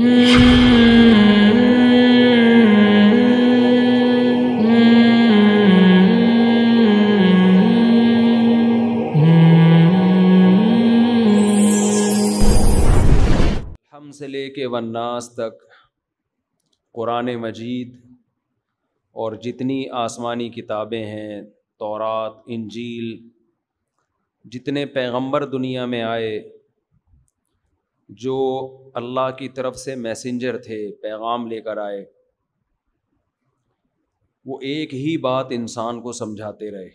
हम से लेके वन्नास तक कुरान मजीद और जितनी आसमानी किताबें हैं तौरात इंजील जितने पैगंबर दुनिया में आए जो अल्लाह की तरफ से मैसेंजर थे पैगाम लेकर आए वो एक ही बात इंसान को समझाते रहे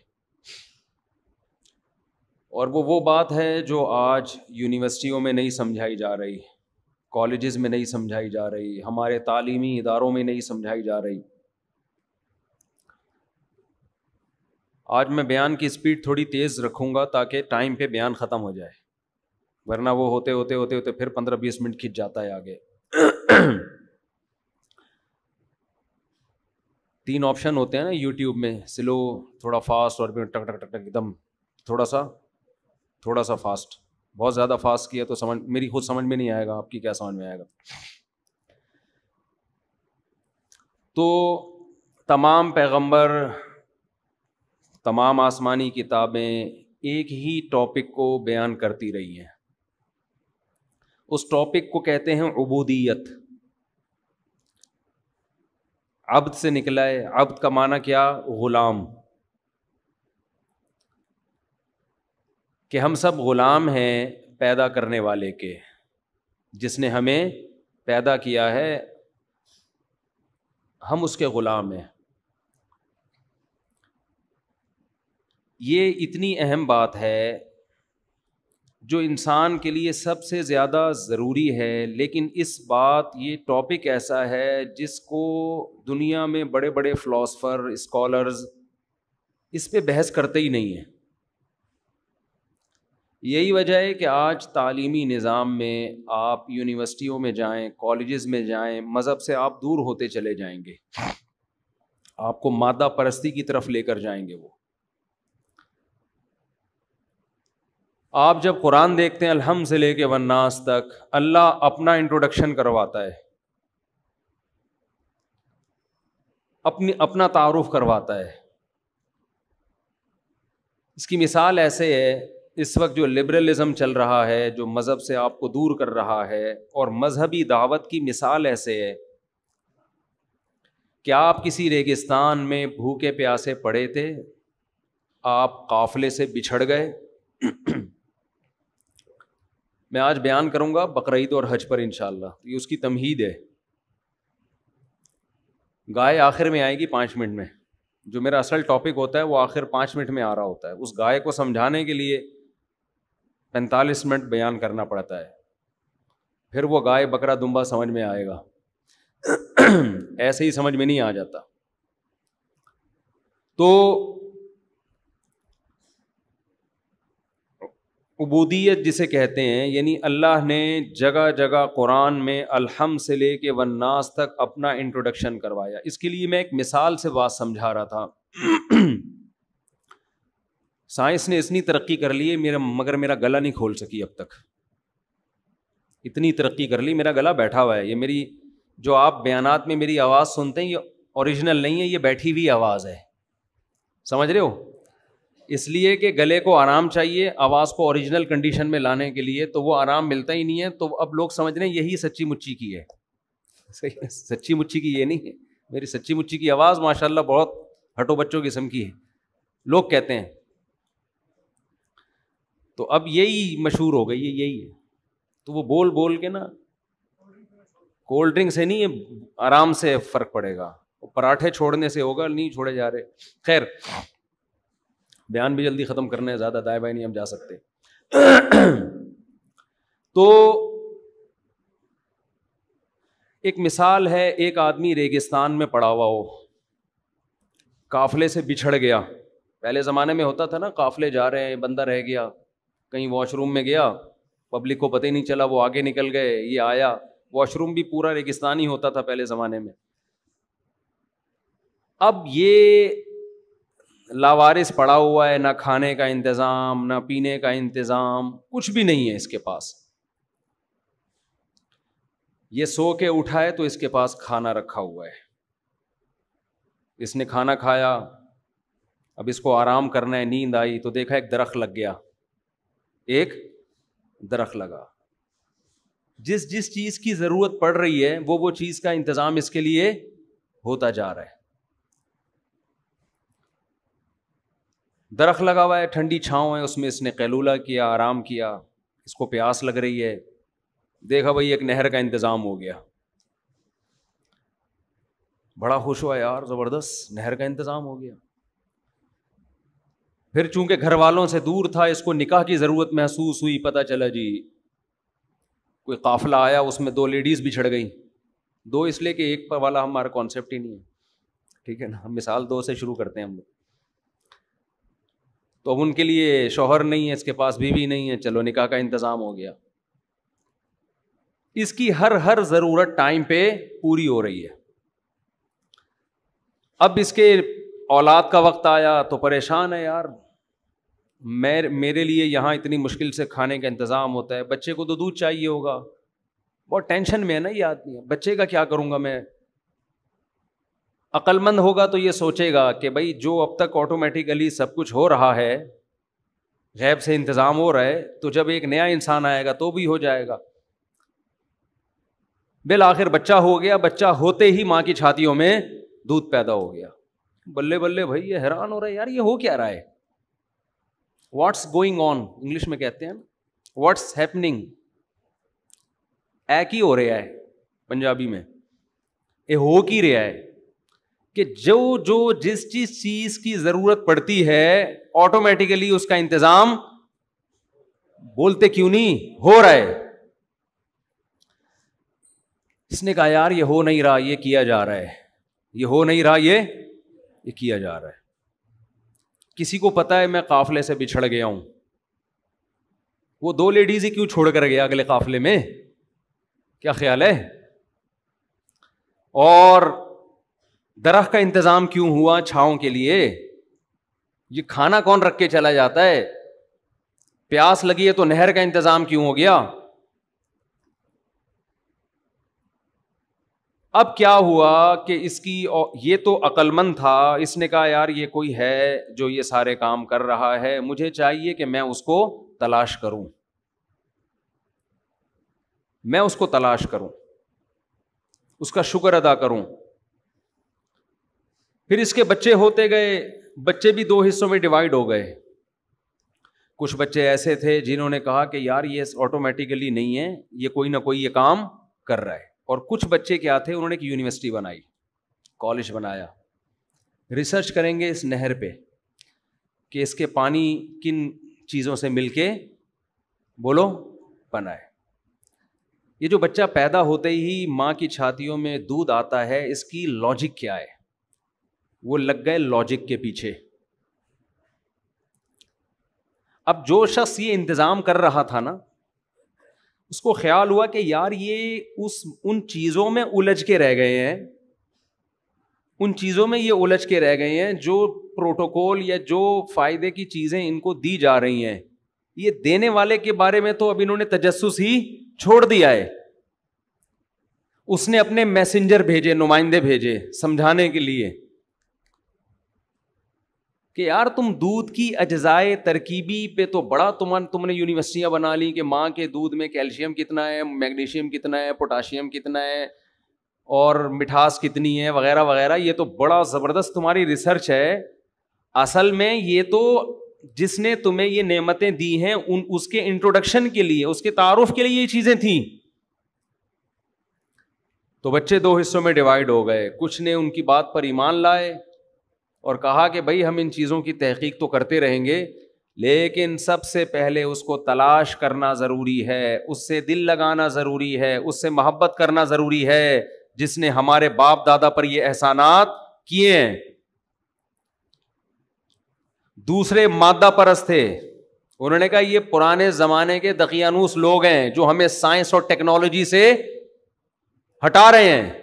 और वो वो बात है जो आज यूनिवर्सिटियों में नहीं समझाई जा रही कॉलेज़ में नहीं समझाई जा रही हमारे तालीमी इदारों में नहीं समझाई जा रही आज मैं बयान की स्पीड थोड़ी तेज़ रखूँगा ताकि टाइम पे बयान ख़त्म हो जाए वरना वो होते होते होते होते फिर पंद्रह बीस मिनट खींच जाता है आगे तीन ऑप्शन होते हैं ना यूट्यूब में स्लो थोड़ा फास्ट और फिर टक टक टक टक एकदम थोड़ा सा थोड़ा सा फास्ट बहुत ज़्यादा फास्ट किया तो समझ मेरी खुद समझ में नहीं आएगा आपकी क्या समझ में आएगा तो तमाम पैगंबर तमाम आसमानी किताबें एक ही टॉपिक को बयान करती रही हैं उस टॉपिक को कहते हैं उबूदियत अब्द से निकला है अब्द का माना क्या गुलाम कि हम सब गुलाम हैं पैदा करने वाले के जिसने हमें पैदा किया है हम उसके ग़ुलाम हैं ये इतनी अहम बात है जो इंसान के लिए सबसे ज़्यादा ज़रूरी है लेकिन इस बात ये टॉपिक ऐसा है जिसको दुनिया में बड़े बड़े फ़लासफ़र इस्कॉलर्स इस पर बहस करते ही नहीं हैं यही वजह है कि आज तालीमी निज़ाम में आप यूनिवर्सिटियों में जाएँ कॉलेज़ में जाएँ मज़हब से आप दूर होते चले जाएँगे आपको मादा परस्ती की तरफ लेकर जाएंगे वो आप जब कुरान देखते हैं अलहम से लेके वन्नास तक अल्लाह अपना इंट्रोडक्शन करवाता है अपनी अपना तारुफ करवाता है इसकी मिसाल ऐसे है इस वक्त जो लिबरलिज्म चल रहा है जो मज़हब से आपको दूर कर रहा है और मजहबी दावत की मिसाल ऐसे है क्या आप किसी रेगिस्तान में भूखे प्यासे पड़े थे आप काफले से बिछड़ गए मैं आज बयान करूंगा बकरीद और हज पर इन ये उसकी तमहीद है गाय आखिर में आएगी पांच मिनट में जो मेरा असल टॉपिक होता है वो आखिर पांच मिनट में आ रहा होता है उस गाय को समझाने के लिए पैंतालीस मिनट बयान करना पड़ता है फिर वो गाय बकरा दुम्बा समझ में आएगा ऐसे ही समझ में नहीं आ जाता तो उबूदियत जिसे कहते हैं यानी अल्लाह ने जगह जगह कुरान में अलहम से ले के वन्नास तक अपना इंट्रोडक्शन करवाया इसके लिए मैं एक मिसाल से बात समझा रहा था साइंस ने इतनी तरक्की कर ली है मेरा मगर मेरा गला नहीं खोल सकी अब तक इतनी तरक्की कर ली मेरा गला बैठा हुआ है ये मेरी जो आप बयान में मेरी आवाज़ सुनते हैं ये ओरिजिनल नहीं है ये बैठी हुई आवाज़ है समझ रहे हो इसलिए कि गले को आराम चाहिए आवाज़ को ओरिजिनल कंडीशन में लाने के लिए तो वो आराम मिलता ही नहीं है तो अब लोग समझ रहे हैं यही सच्ची मुच्ची की है सच्ची मुच्ची की ये नहीं है मेरी सच्ची मुच्ची की आवाज़ माशाल्लाह बहुत हटो बच्चों किस्म की है लोग कहते हैं तो अब यही मशहूर हो गई है यही है तो वो बोल बोल के ना कोल्ड ड्रिंक से नहीं आराम से फ़र्क पड़ेगा पराठे छोड़ने से होगा नहीं छोड़े जा रहे खैर बयान भी जल्दी ख़त्म करने ज़्यादा दाएँ बाएँ नहीं हम जा सकते तो एक मिसाल है एक आदमी रेगिस्तान में पड़ा हुआ हो काफले से बिछड़ गया पहले ज़माने में होता था ना काफले जा रहे हैं बंदा रह गया कहीं वॉशरूम में गया पब्लिक को पता ही नहीं चला वो आगे निकल गए ये आया वॉशरूम भी पूरा रेगिस्तानी होता था पहले ज़माने में अब ये लावारिस पड़ा हुआ है ना खाने का इंतज़ाम ना पीने का इंतज़ाम कुछ भी नहीं है इसके पास ये सो के उठा है तो इसके पास खाना रखा हुआ है इसने खाना खाया अब इसको आराम करना है नींद आई तो देखा एक दरख्त लग गया एक दरख्त लगा जिस जिस चीज़ की ज़रूरत पड़ रही है वो वो चीज़ का इंतज़ाम इसके लिए होता जा रहा है दरख लगा हुआ है ठंडी छाँव है उसमें इसने कैलूला किया आराम किया इसको प्यास लग रही है देखा भाई एक नहर का इंतज़ाम हो गया बड़ा खुश हुआ यार ज़बरदस्त नहर का इंतज़ाम हो गया फिर चूंकि घर वालों से दूर था इसको निकाह की ज़रूरत महसूस हुई पता चला जी कोई काफिला आया उसमें दो लेडीज़ भी छड़ गई दो इसलिए कि एक पर वाला हमारा कॉन्सेप्ट ही नहीं है ठीक है ना हम मिसाल दो से शुरू करते हैं हम लोग तो अब उनके लिए शोहर नहीं है इसके पास बीवी नहीं है चलो निकाह का इंतज़ाम हो गया इसकी हर हर ज़रूरत टाइम पे पूरी हो रही है अब इसके औलाद का वक्त आया तो परेशान है यार मैं मेरे लिए यहां इतनी मुश्किल से खाने का इंतज़ाम होता है बच्चे को तो दूध चाहिए होगा बहुत टेंशन में है ना ये आदमी बच्चे का क्या करूंगा मैं अक्लमंद होगा तो ये सोचेगा कि भाई जो अब तक ऑटोमेटिकली सब कुछ हो रहा है गैब से इंतज़ाम हो रहा है तो जब एक नया इंसान आएगा तो भी हो जाएगा बिल आखिर बच्चा हो गया बच्चा होते ही माँ की छातियों में दूध पैदा हो गया बल्ले बल्ले भाई ये हैरान हो रहा है यार ये हो क्या रहा है व्हाट्स गोइंग ऑन इंग्लिश में कहते हैं व्हाट्स हैपनिंग ऐ की हो रहा है पंजाबी में ये हो की रहा है कि जो जो जिस चीज चीज की जरूरत पड़ती है ऑटोमेटिकली उसका इंतजाम बोलते क्यों नहीं हो रहा है इसने कहा यार ये हो नहीं रहा ये किया जा रहा है ये हो नहीं रहा ये ये किया जा रहा है किसी को पता है मैं काफले से बिछड़ गया हूं वो दो लेडीज ही क्यों छोड़ कर गया अगले काफले में क्या ख्याल है और दरख का इंतजाम क्यों हुआ छाओ के लिए ये खाना कौन रख के चला जाता है प्यास लगी है तो नहर का इंतजाम क्यों हो गया अब क्या हुआ कि इसकी ये तो अक्लमंद था इसने कहा यार ये कोई है जो ये सारे काम कर रहा है मुझे चाहिए कि मैं उसको तलाश करूं मैं उसको तलाश करूं उसका शुक्र अदा करूं फिर इसके बच्चे होते गए बच्चे भी दो हिस्सों में डिवाइड हो गए कुछ बच्चे ऐसे थे जिन्होंने कहा कि यार ये ऑटोमेटिकली नहीं है ये कोई ना कोई ये काम कर रहा है और कुछ बच्चे क्या थे उन्होंने एक यूनिवर्सिटी बनाई कॉलेज बनाया रिसर्च करेंगे इस नहर पे कि इसके पानी किन चीज़ों से मिलके बोलो बनाए ये जो बच्चा पैदा होते ही माँ की छातियों में दूध आता है इसकी लॉजिक क्या है वो लग गए लॉजिक के पीछे अब जो शख्स ये इंतज़ाम कर रहा था ना उसको ख्याल हुआ कि यार ये उस उन चीज़ों में उलझ के रह गए हैं उन चीज़ों में ये उलझ के रह गए हैं जो प्रोटोकॉल या जो फ़ायदे की चीज़ें इनको दी जा रही हैं ये देने वाले के बारे में तो अब इन्होंने तजस्स ही छोड़ दिया है उसने अपने मैसेंजर भेजे नुमाइंदे भेजे समझाने के लिए कि यार तुम दूध की अज्जाए तरकीबी पे तो बड़ा तुम तुमने यूनिवर्सिटियाँ बना ली कि माँ के दूध में कैल्शियम कितना है मैग्नीशियम कितना है पोटाशियम कितना है और मिठास कितनी है वगैरह वगैरह ये तो बड़ा ज़बरदस्त तुम्हारी रिसर्च है असल में ये तो जिसने तुम्हें ये नमतें दी हैं उन उसके इंट्रोडक्शन के लिए उसके तारुफ के लिए ये चीज़ें थी तो बच्चे दो हिस्सों में डिवाइड हो गए कुछ ने उनकी बात पर ईमान लाए और कहा कि भाई हम इन चीज़ों की तहकीक तो करते रहेंगे लेकिन सबसे पहले उसको तलाश करना ज़रूरी है उससे दिल लगाना ज़रूरी है उससे मोहब्बत करना ज़रूरी है जिसने हमारे बाप दादा पर ये एहसानात किए हैं दूसरे मादा परस थे उन्होंने कहा ये पुराने ज़माने के दकीानूस लोग हैं जो हमें साइंस और टेक्नोलॉजी से हटा रहे हैं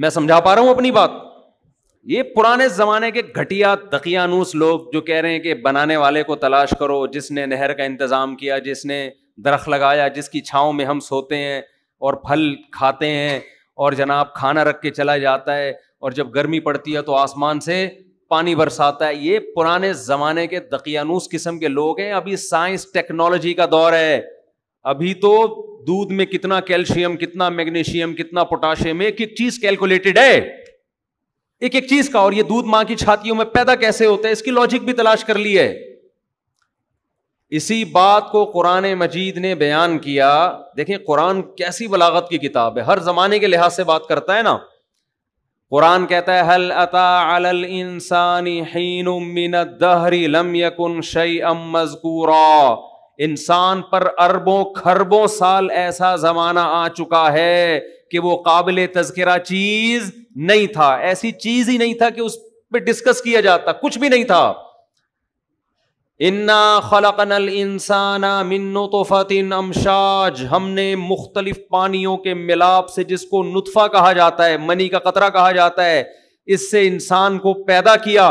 मैं समझा पा रहा हूं अपनी बात ये पुराने जमाने के घटिया दकियानूस लोग जो कह रहे हैं कि बनाने वाले को तलाश करो जिसने नहर का इंतज़ाम किया जिसने दरख्त लगाया जिसकी छाँव में हम सोते हैं और फल खाते हैं और जनाब खाना रख के चला जाता है और जब गर्मी पड़ती है तो आसमान से पानी बरसाता है ये पुराने ज़माने के दकियानूस किस्म के लोग हैं अभी साइंस टेक्नोलॉजी का दौर है अभी तो दूध में कितना कैल्शियम कितना मैग्नीशियम कितना पोटाशियम एक एक चीज कैलकुलेटेड है एक एक चीज का और ये दूध मां की छातियों में पैदा कैसे होता है इसकी लॉजिक भी तलाश कर ली है इसी बात को कुरान मजीद ने बयान किया देखें कुरान कैसी बलागत की किताब है हर जमाने के लिहाज से बात करता है ना कुरान कहता है हल अता अलल इंसानी दहरी लम यकुन शई अम मजकूरा इंसान पर अरबों खरबों साल ऐसा जमाना आ चुका है कि वो काबिल तस्करा चीज नहीं था ऐसी चीज ही नहीं था कि उस पर डिस्कस किया जाता कुछ भी नहीं था इन्ना खलकनल इंसाना मिन्नो तोफ़तिन अमशाज हमने मुख्तलिफ पानियों के मिलाप से जिसको नुतफ़ा कहा जाता है मनी का कतरा कहा जाता है इससे इंसान को पैदा किया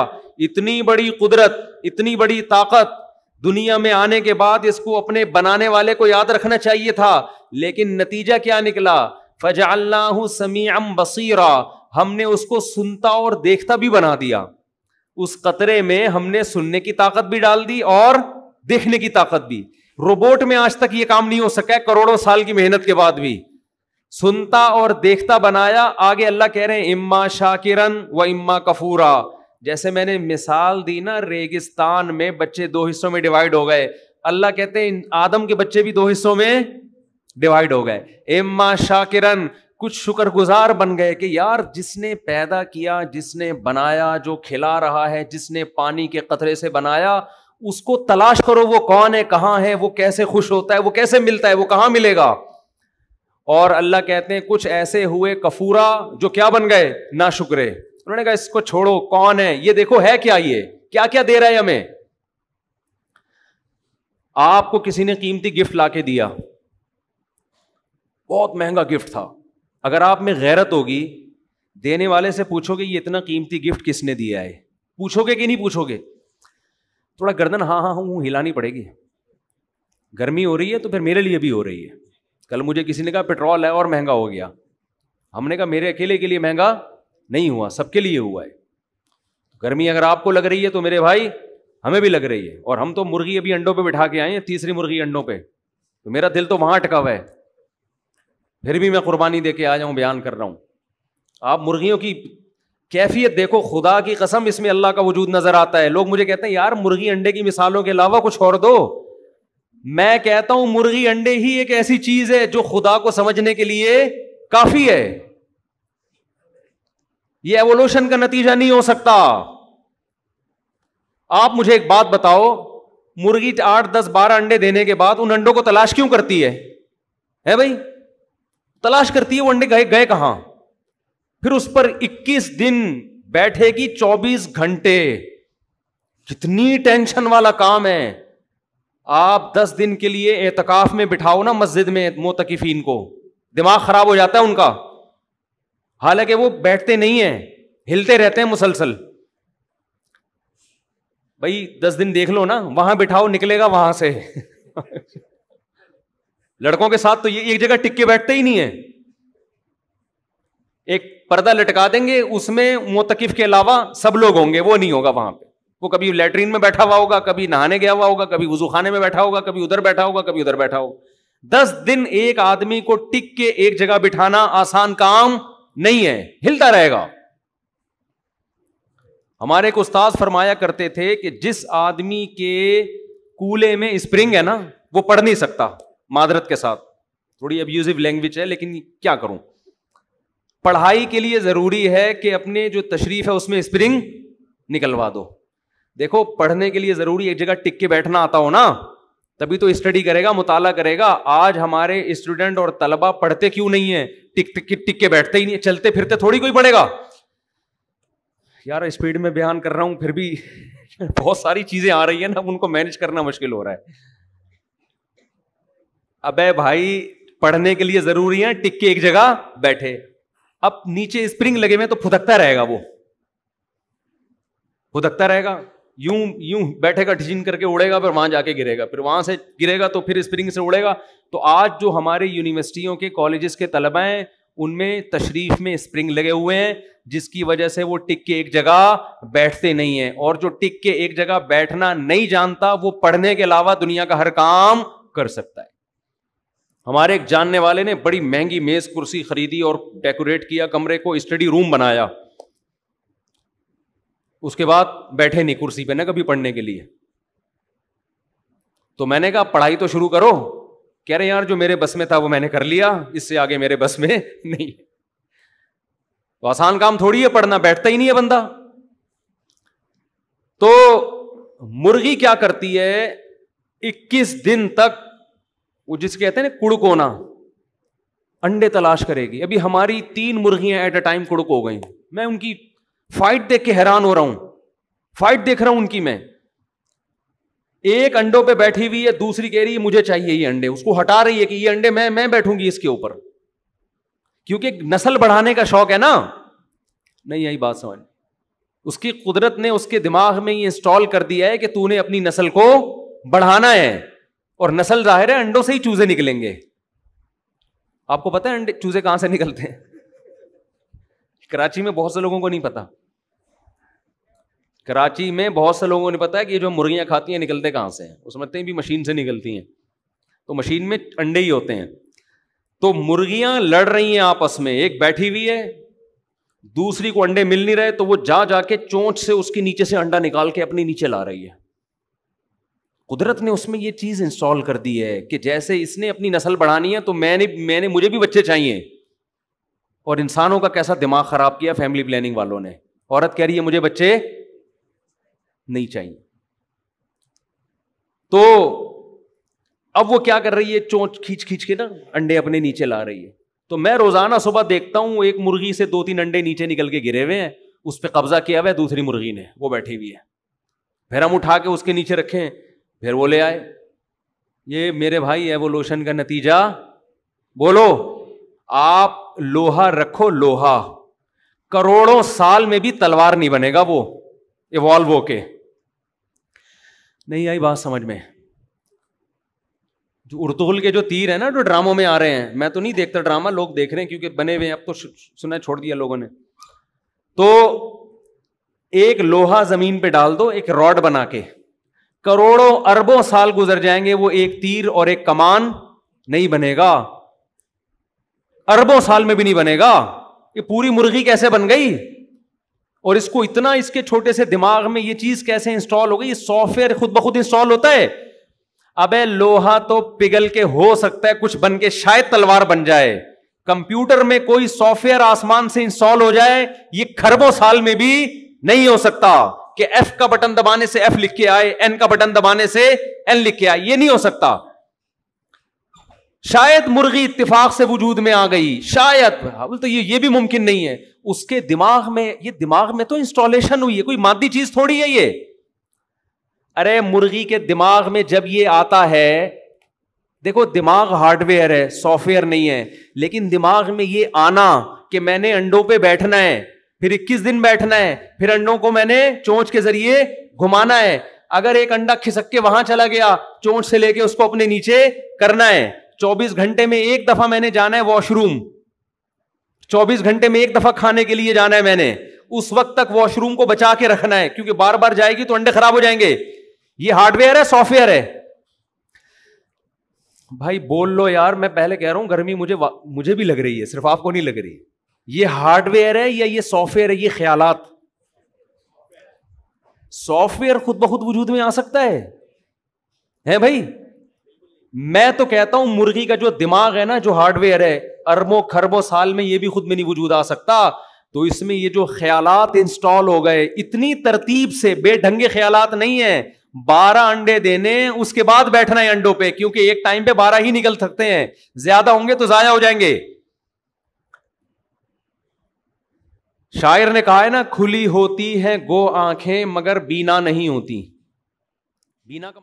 इतनी बड़ी कुदरत इतनी बड़ी ताकत दुनिया में आने के बाद इसको अपने बनाने वाले को याद रखना चाहिए था लेकिन नतीजा क्या निकला फजाल्लाहू समीअम बसीरा हमने उसको सुनता और देखता भी बना दिया उस कतरे में हमने सुनने की ताकत भी डाल दी और देखने की ताकत भी रोबोट में आज तक ये काम नहीं हो सका है करोड़ों साल की मेहनत के बाद भी सुनता और देखता बनाया आगे अल्लाह कह रहे हैं इम्मा शाकिरन व इम्मा कफूरा जैसे मैंने मिसाल दी ना रेगिस्तान में बच्चे दो हिस्सों में डिवाइड हो गए अल्लाह कहते हैं आदम के बच्चे भी दो हिस्सों में डिवाइड हो गए एम्मा शाकिरन कुछ शुक्रगुजार बन गए कि यार जिसने पैदा किया जिसने बनाया जो खिला रहा है जिसने पानी के कतरे से बनाया उसको तलाश करो वो कौन है कहाँ है वो कैसे खुश होता है वो कैसे मिलता है वो कहां मिलेगा और अल्लाह कहते हैं कुछ ऐसे हुए कफूरा जो क्या बन गए ना शुक्रे उन्होंने कहा इसको छोड़ो कौन है ये देखो है क्या ये क्या क्या दे रहा है हमें आपको किसी ने कीमती गिफ्ट लाके दिया बहुत महंगा गिफ्ट था अगर आप में गैरत होगी देने वाले से पूछोगे ये इतना कीमती गिफ्ट किसने दिया है पूछोगे कि नहीं पूछोगे थोड़ा गर्दन हाँ हाँ हूँ हिलानी पड़ेगी गर्मी हो रही है तो फिर मेरे लिए भी हो रही है कल मुझे किसी ने कहा पेट्रोल है और महंगा हो गया हमने कहा मेरे अकेले के लिए महंगा नहीं हुआ सबके लिए हुआ है तो गर्मी अगर आपको लग रही है तो मेरे भाई हमें भी लग रही है और हम तो मुर्गी अभी अंडों पे बिठा के आए हैं तीसरी मुर्गी अंडों पे तो मेरा दिल तो वहां अटका हुआ है फिर भी मैं कुर्बानी दे के आ जाऊं बयान कर रहा हूं आप मुर्गियों की कैफियत देखो खुदा की कसम इसमें अल्लाह का वजूद नजर आता है लोग मुझे कहते हैं यार मुर्गी अंडे की मिसालों के अलावा कुछ और दो मैं कहता हूं मुर्गी अंडे ही एक ऐसी चीज है जो खुदा को समझने के लिए काफी है ये एवोल्यूशन का नतीजा नहीं हो सकता आप मुझे एक बात बताओ मुर्गी आठ दस बारह अंडे देने के बाद उन अंडों को तलाश क्यों करती है है भाई तलाश करती है वो अंडे गए गए कहां फिर उस पर 21 दिन बैठेगी 24 घंटे कितनी टेंशन वाला काम है आप 10 दिन के लिए एहतकाफ में बिठाओ ना मस्जिद में मोतकीफीन को दिमाग खराब हो जाता है उनका हालांकि वो बैठते नहीं है हिलते रहते हैं मुसलसल भाई दस दिन देख लो ना वहां बिठाओ निकलेगा वहां से लड़कों के साथ तो ये एक जगह टिक के बैठते ही नहीं है एक पर्दा लटका देंगे उसमें मोतकिफ के अलावा सब लोग होंगे वो नहीं होगा वहां पे वो कभी लेटरिन में बैठा हुआ होगा कभी नहाने गया हुआ होगा कभी वजू खाने में बैठा होगा कभी उधर बैठा होगा कभी उधर बैठा होगा दस दिन एक आदमी को टिक के एक जगह बिठाना आसान काम नहीं है हिलता रहेगा हमारे एक उस्ताद फरमाया करते थे कि जिस आदमी के कूले में स्प्रिंग है ना वो पढ़ नहीं सकता मादरत के साथ थोड़ी अब्यूजिव लैंग्वेज है लेकिन क्या करूं पढ़ाई के लिए जरूरी है कि अपने जो तशरीफ है उसमें स्प्रिंग निकलवा दो देखो पढ़ने के लिए जरूरी एक जगह टिक के बैठना आता हो ना तभी तो स्टडी करेगा मुताला करेगा आज हमारे स्टूडेंट और तलबा पढ़ते क्यों नहीं है टिक टिक टिक के बैठते ही नहीं चलते फिरते थोड़ी कोई पढ़ेगा यार स्पीड में बयान कर रहा हूं फिर भी बहुत सारी चीजें आ रही है ना उनको मैनेज करना मुश्किल हो रहा है अब भाई पढ़ने के लिए जरूरी है टिक के एक जगह बैठे अब नीचे स्प्रिंग लगे हुए तो फुदकता रहेगा वो फुदकता रहेगा यूं यूं बैठेगा ठिझिन करके उड़ेगा फिर वहां जाके गिरेगा फिर वहां से गिरेगा तो फिर स्प्रिंग से उड़ेगा तो आज जो हमारे यूनिवर्सिटियों के कॉलेजेस के तलबा हैं उनमें तशरीफ में स्प्रिंग लगे हुए हैं जिसकी वजह से वो टिक के एक जगह बैठते नहीं है और जो टिक के एक जगह बैठना नहीं जानता वो पढ़ने के अलावा दुनिया का हर काम कर सकता है हमारे एक जानने वाले ने बड़ी महंगी मेज कुर्सी खरीदी और डेकोरेट किया कमरे को स्टडी रूम बनाया उसके बाद बैठे नहीं कुर्सी पे ना कभी पढ़ने के लिए तो मैंने कहा पढ़ाई तो शुरू करो कह रहे यार जो मेरे बस में था वो मैंने कर लिया इससे आगे मेरे बस में नहीं तो आसान काम थोड़ी है पढ़ना बैठता ही नहीं है बंदा तो मुर्गी क्या करती है 21 दिन तक वो जिसे कहते हैं ना कुड़कोना अंडे तलाश करेगी अभी हमारी तीन मुर्गियां एट अ टाइम कुड़क हो गई मैं उनकी फाइट देख के हैरान हो रहा हूं फाइट देख रहा हूं उनकी मैं एक अंडो पे बैठी हुई है दूसरी कह रही है मुझे चाहिए ये अंडे उसको हटा रही है कि ये अंडे मैं मैं बैठूंगी इसके ऊपर क्योंकि नस्ल बढ़ाने का शौक है ना नहीं आई बात समझ उसकी कुदरत ने उसके दिमाग में ये इंस्टॉल कर दिया है कि तूने अपनी नस्ल को बढ़ाना है और नस्ल जाहिर है अंडों से ही चूजे निकलेंगे आपको पता है अंडे चूजे कहां से निकलते हैं कराची में बहुत से लोगों को नहीं पता कराची में बहुत से लोगों ने पता है कि जो मुर्गियाँ खाती हैं निकलते कहाँ से हैं वो समझते हैं भी मशीन से निकलती हैं तो मशीन में अंडे ही होते हैं तो मुर्गियां लड़ रही हैं आपस में एक बैठी हुई है दूसरी को अंडे मिल नहीं रहे तो वो जा जाके चोंच से उसके नीचे से अंडा निकाल के अपने नीचे ला रही है कुदरत ने उसमें ये चीज इंस्टॉल कर दी है कि जैसे इसने अपनी नस्ल बढ़ानी है तो मैंने मैंने मुझे भी बच्चे चाहिए और इंसानों का कैसा दिमाग खराब किया फैमिली प्लानिंग वालों ने औरत कह रही है मुझे बच्चे नहीं चाहिए तो अब वो क्या कर रही है चोंच खींच खींच के ना अंडे अपने नीचे ला रही है तो मैं रोजाना सुबह देखता हूं एक मुर्गी से दो तीन अंडे नीचे निकल के गिरे हुए हैं उस पर कब्जा किया हुआ है दूसरी मुर्गी ने वो बैठी हुई है फिर हम उठा के उसके नीचे रखें फिर वो ले आए ये मेरे भाई है वो लोशन का नतीजा बोलो आप लोहा रखो लोहा करोड़ों साल में भी तलवार नहीं बनेगा वो इवॉल्व होके नहीं आई बात समझ में जो उर्दूल के जो तीर है ना जो ड्रामों में आ रहे हैं मैं तो नहीं देखता ड्रामा लोग देख रहे हैं क्योंकि बने हुए हैं अब तो सुना छोड़ दिया लोगों ने तो एक लोहा जमीन पे डाल दो एक रॉड बना के करोड़ों अरबों साल गुजर जाएंगे वो एक तीर और एक कमान नहीं बनेगा अरबों साल में भी नहीं बनेगा ये पूरी मुर्गी कैसे बन गई और इसको इतना इसके छोटे से दिमाग में ये चीज कैसे इंस्टॉल हो गई सॉफ्टवेयर खुद ब खुद इंस्टॉल होता है अबे लोहा तो पिघल के हो सकता है कुछ बन के शायद तलवार बन जाए कंप्यूटर में कोई सॉफ्टवेयर आसमान से इंस्टॉल हो जाए ये खरबों साल में भी नहीं हो सकता कि एफ का बटन दबाने से एफ लिख के आए एन का बटन दबाने से एन लिख के आए ये नहीं हो सकता शायद मुर्गी इतफाक से वजूद में आ गई शायद तो ये ये भी मुमकिन नहीं है उसके दिमाग में ये दिमाग में तो इंस्टॉलेशन हुई है कोई मादी चीज थोड़ी है ये अरे मुर्गी के दिमाग में जब ये आता है देखो दिमाग हार्डवेयर है सॉफ्टवेयर नहीं है लेकिन दिमाग में ये आना कि मैंने अंडों पे बैठना है फिर 21 दिन बैठना है फिर अंडों को मैंने चोंच के जरिए घुमाना है अगर एक अंडा खिसक के वहां चला गया चोंच से लेके उसको अपने नीचे करना है 24 घंटे में एक दफा मैंने जाना है वॉशरूम चौबीस घंटे में एक दफा खाने के लिए जाना है मैंने उस वक्त तक वॉशरूम को बचा के रखना है क्योंकि बार बार जाएगी तो अंडे खराब हो जाएंगे ये हार्डवेयर है सॉफ्टवेयर है भाई बोल लो यार मैं पहले कह रहा हूं गर्मी मुझे मुझे भी लग रही है सिर्फ आपको नहीं लग रही ये हार्डवेयर है या ये सॉफ्टवेयर है ये ख्याल सॉफ्टवेयर खुद ब वजूद में आ सकता है है भाई मैं तो कहता हूं मुर्गी का जो दिमाग है ना जो हार्डवेयर है अरबों खरबों साल में ये भी खुद में नहीं वजूद आ सकता तो इसमें ये जो ख्यालात इंस्टॉल हो गए इतनी तरतीब से बेढंगे ख्यालात नहीं है बारह अंडे देने उसके बाद बैठना है अंडों पे क्योंकि एक टाइम पे बारह ही निकल सकते हैं ज्यादा होंगे तो जाया हो जाएंगे शायर ने कहा है ना खुली होती है गो आंखें मगर बीना नहीं होती बीना का